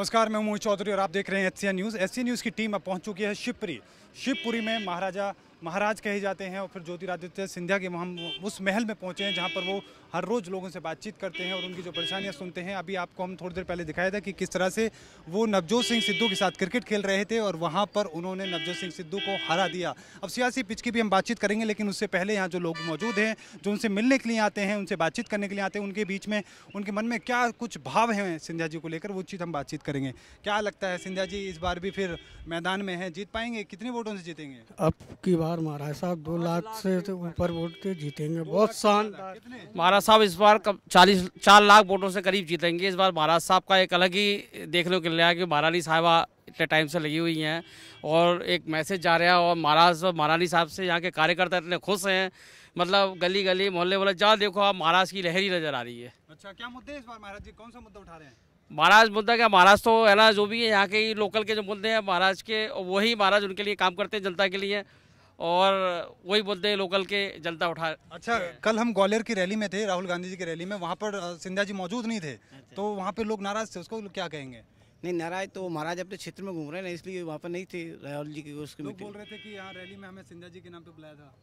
नमस्कार मैं मोहित चौधरी और आप देख रहे हैं एच न्यूज़ एस न्यूज़ की टीम अब पहुंच चुकी है शिवपुरी शिवपुरी में महाराजा महाराज कहे जाते हैं और फिर ज्योतिरादित्य सिंधिया के हम उस महल में पहुंचे हैं जहां पर वो हर रोज़ लोगों से बातचीत करते हैं और उनकी जो परेशानियां सुनते हैं अभी आपको हम थोड़ी देर पहले दिखाया था कि किस तरह से वो नवजोत सिंह सिद्धू के साथ क्रिकेट खेल रहे थे और वहाँ पर उन्होंने नवजोत सिंह सिद्धू को हरा दिया अब सियासी पिच की भी हम बातचीत करेंगे लेकिन उससे पहले यहाँ जो लोग मौजूद हैं जो उनसे मिलने के लिए आते हैं उनसे बातचीत करने के लिए आते हैं उनके बीच में उनके मन में क्या कुछ भाव हैं सिंधिया जी को लेकर वो चीज़ हम बातचीत करेंगे क्या लगता है सिंधिया जी इस बार भी फिर मैदान में हैं जीत पाएंगे कितने वोटों से जीतेंगे अब की शानदार महाराज साहब दो लाख से तो ऊपर वोट के जीतेंगे बहुत शानदार महाराज साहब इस बार चालीस चार लाख वोटों से करीब जीतेंगे इस बार महाराज साहब का एक अलग ही देखने को मिल रहा है कि महारानी साहबा इतने टाइम से लगी हुई हैं और एक मैसेज जा रहा है और महाराज महारानी साहब से यहाँ के कार्यकर्ता इतने खुश हैं मतलब गली गली मोहल्ले मोहल्ले जहाँ देखो आप महाराज की लहरी नजर आ रही है अच्छा क्या मुद्दे इस बार महाराज जी कौन सा मुद्दा उठा रहे हैं महाराज मुद्दा क्या महाराज तो है ना जो भी है यहाँ के लोकल के जो मुद्दे हैं महाराज के वही महाराज उनके लिए काम करते हैं जनता के लिए और वही बोलते हैं लोकल के जनता उठा अच्छा कल हम ग्वालियर की रैली में थे राहुल गांधी जी की रैली में वहाँ पर सिंधिया जी मौजूद नहीं थे अच्छा। तो वहाँ पर लोग नाराज थे उसको क्या कहेंगे नहीं नाराज तो महाराज अपने क्षेत्र में घूम रहे हैं इसलिए वहाँ पर नहीं थे राहुल जी की उसकी बोल रहे थे कि यहाँ रैली में हमें सिंधिया जी के नाम पर बुलाया था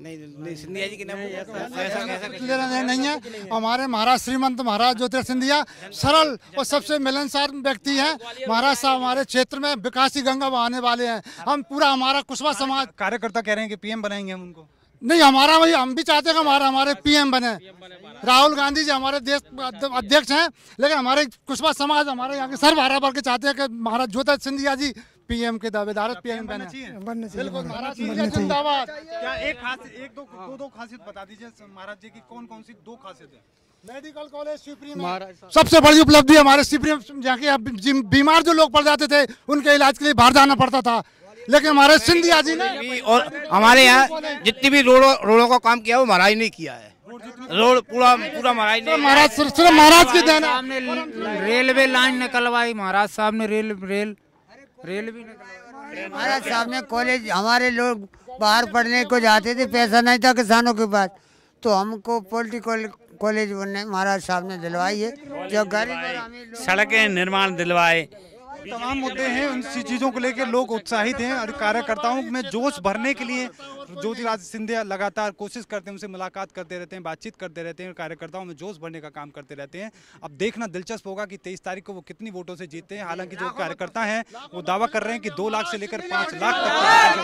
सिंधिया जी नहीं है हमारे महाराज श्रीमंत महाराज ज्योतिराज सिंधिया सरल और सबसे मिलनसार व्यक्ति हैं महाराज साहब हमारे क्षेत्र में की गंगा बहाने वाले हैं हाँ। हम पूरा हमारा कुशवा हाँ, समाज कार्यकर्ता कह रहे हैं कि पीएम बनाएंगे हम उनको नहीं हमारा वही हम भी चाहते हैं हमारा हमारे हाँ, पीएम बने राहुल गांधी जी हमारे देश अध्यक्ष हैं लेकिन हमारे कुशवा समाज हमारे यहाँ के सर्व भर के चाहते हैं कि महाराज ज्योतिर सिंधिया जी पीएम के दावे पीएम बनना चाहिए बिल्कुल क्या एक एक दो हाँ। दो दो खासियत बता दीजिए महाराज जी की कौन कौन सी दो खासियत है मेडिकल कॉलेज सबसे बड़ी उपलब्धि हमारे बीमार जो लोग पड़ जाते थे उनके इलाज के लिए बाहर जाना पड़ता था लेकिन हमारे सिंधिया जी ने और हमारे यहाँ जितनी भी रोड रोडों का काम किया वो महाराज ने किया है रोड पूरा पूरा महाराज ने महाराज सिर्फ महाराज की देना रेलवे लाइन निकलवाई महाराज साहब ने रेल रेल रेल भी महाराज साहब ने कॉलेज हमारे लोग बाहर पढ़ने को जाते थे पैसा नहीं था किसानों के पास तो हमको पोल्ट्री कॉलेज महाराज साहब ने दिलवाई है जो गरीब सड़कें निर्माण दिलवाए तमाम मुद्दे हैं उन चीज़ों को लेकर लोग उत्साहित हैं और कार्यकर्ताओं में जोश भरने के लिए ज्योतिराज सिंधिया लगातार कोशिश करते हैं उनसे मुलाकात करते रहते हैं बातचीत करते रहते हैं कार्यकर्ताओं में जोश भरने का काम करते रहते हैं अब देखना दिलचस्प होगा कि तेईस तारीख को वो कितनी वोटों से जीतते हैं हालांकि जो कार्यकर्ता हैं वो दावा कर रहे हैं कि दो लाख से लेकर पाँच लाख तक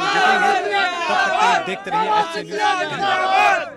जीतेंगे तक देखते रहिए